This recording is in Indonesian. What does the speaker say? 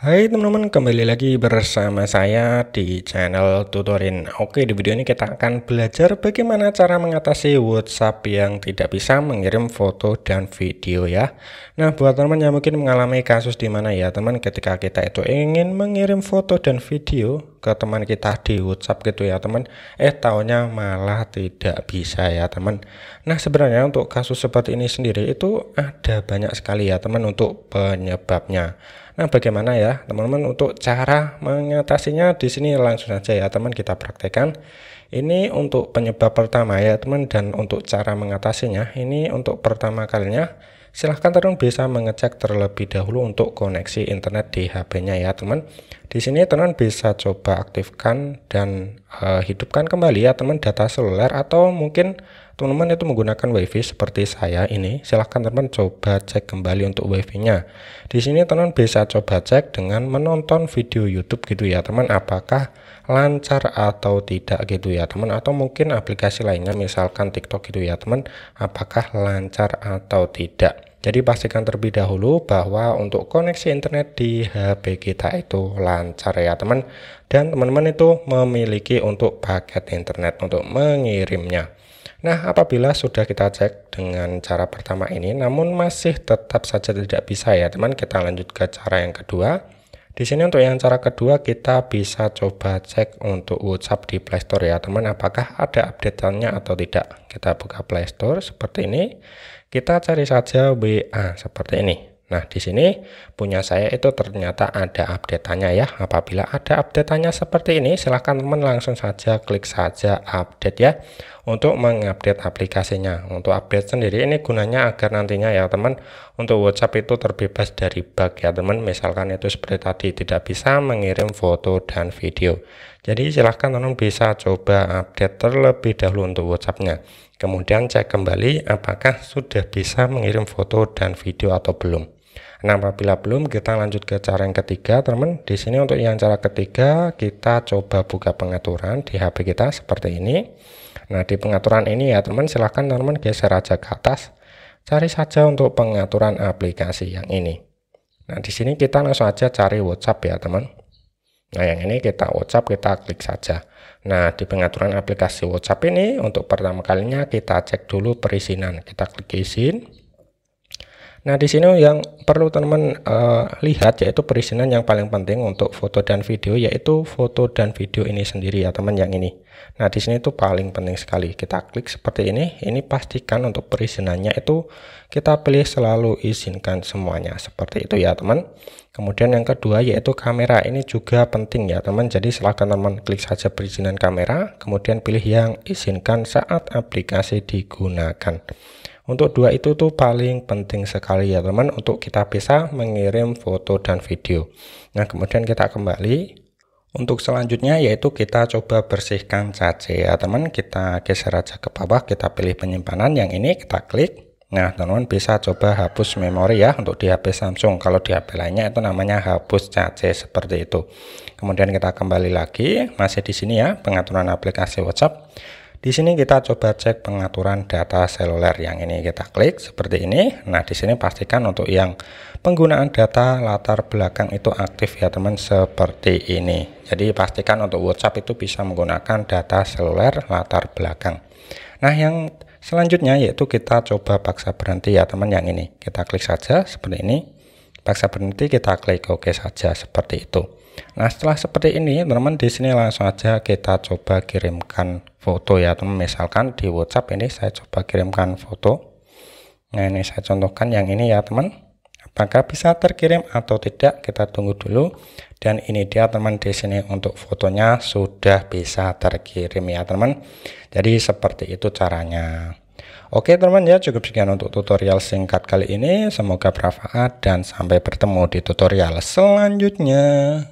Hai teman-teman, kembali lagi bersama saya di channel Tutorin. Oke, di video ini kita akan belajar bagaimana cara mengatasi WhatsApp yang tidak bisa mengirim foto dan video ya. Nah, buat teman teman yang mungkin mengalami kasus di mana ya, teman ketika kita itu ingin mengirim foto dan video ke teman kita di WhatsApp gitu ya teman eh taunya malah tidak bisa ya teman nah sebenarnya untuk kasus seperti ini sendiri itu ada banyak sekali ya teman untuk penyebabnya Nah, bagaimana ya teman-teman untuk cara mengatasinya di sini langsung saja ya teman kita praktekkan. Ini untuk penyebab pertama ya teman dan untuk cara mengatasinya ini untuk pertama kalinya silahkan teman bisa mengecek terlebih dahulu untuk koneksi internet di HP-nya ya teman di sini teman bisa coba aktifkan dan uh, hidupkan kembali ya teman data seluler atau mungkin teman-teman itu menggunakan wifi seperti saya ini silahkan teman coba cek kembali untuk wifi nya di sini teman bisa coba cek dengan menonton video YouTube gitu ya teman apakah lancar atau tidak gitu ya teman atau mungkin aplikasi lainnya misalkan TikTok gitu ya teman apakah lancar atau tidak jadi pastikan terlebih dahulu bahwa untuk koneksi internet di HP kita itu lancar ya teman dan teman-teman itu memiliki untuk paket internet untuk mengirimnya. Nah, apabila sudah kita cek dengan cara pertama ini, namun masih tetap saja tidak bisa ya teman, kita lanjut ke cara yang kedua. Di sini untuk yang cara kedua kita bisa coba cek untuk WhatsApp di Playstore ya teman apakah ada update updateannya atau tidak. Kita buka Playstore seperti ini. Kita cari saja WA seperti ini. Nah, di sini punya saya itu ternyata ada update-nya ya. Apabila ada update-nya seperti ini, silahkan teman langsung saja klik saja update ya untuk mengupdate aplikasinya. Untuk update sendiri ini gunanya agar nantinya ya teman untuk WhatsApp itu terbebas dari bug ya teman. Misalkan itu seperti tadi tidak bisa mengirim foto dan video. Jadi silahkan teman bisa coba update terlebih dahulu untuk WhatsApp-nya. Kemudian cek kembali apakah sudah bisa mengirim foto dan video atau belum. Nah, apabila belum, kita lanjut ke cara yang ketiga, teman. Di sini untuk yang cara ketiga, kita coba buka pengaturan di HP kita seperti ini. Nah, di pengaturan ini ya, teman, silahkan teman geser aja ke atas. Cari saja untuk pengaturan aplikasi yang ini. Nah, di sini kita langsung aja cari WhatsApp ya, teman. Nah, yang ini kita WhatsApp, kita klik saja. Nah, di pengaturan aplikasi WhatsApp ini, untuk pertama kalinya kita cek dulu perizinan. Kita klik izin. Nah, di sini yang perlu teman-teman uh, eh, lihat yaitu perizinan yang paling penting untuk foto dan video yaitu foto dan video ini sendiri ya teman yang ini. Nah, di sini itu paling penting sekali. Kita klik seperti ini. Ini pastikan untuk perizinannya itu kita pilih selalu izinkan semuanya seperti itu ya teman. Kemudian yang kedua yaitu kamera. Ini juga penting ya teman. Jadi silakan teman klik saja perizinan kamera, kemudian pilih yang izinkan saat aplikasi digunakan. Untuk dua itu tuh paling penting sekali ya teman untuk kita bisa mengirim foto dan video. Nah kemudian kita kembali. Untuk selanjutnya yaitu kita coba bersihkan cache ya teman. Kita geser aja ke bawah, kita pilih penyimpanan yang ini, kita klik. Nah teman-teman bisa coba hapus memori ya untuk di HP Samsung. Kalau di HP lainnya itu namanya hapus cache seperti itu. Kemudian kita kembali lagi, masih di sini ya pengaturan aplikasi WhatsApp. Di sini kita coba cek pengaturan data seluler yang ini kita klik seperti ini. Nah, di sini pastikan untuk yang penggunaan data latar belakang itu aktif ya teman seperti ini. Jadi pastikan untuk WhatsApp itu bisa menggunakan data seluler latar belakang. Nah, yang selanjutnya yaitu kita coba paksa berhenti ya teman yang ini. Kita klik saja seperti ini. Paksa berhenti kita klik oke OK saja seperti itu. Nah setelah seperti ini teman-teman di sini langsung aja kita coba kirimkan foto ya teman misalkan di WhatsApp ini saya coba kirimkan foto. Nah ini saya contohkan yang ini ya teman. Apakah bisa terkirim atau tidak kita tunggu dulu dan ini dia teman di sini untuk fotonya sudah bisa terkirim ya teman. Jadi seperti itu caranya. Oke teman ya cukup sekian untuk tutorial singkat kali ini semoga bermanfaat dan sampai bertemu di tutorial selanjutnya.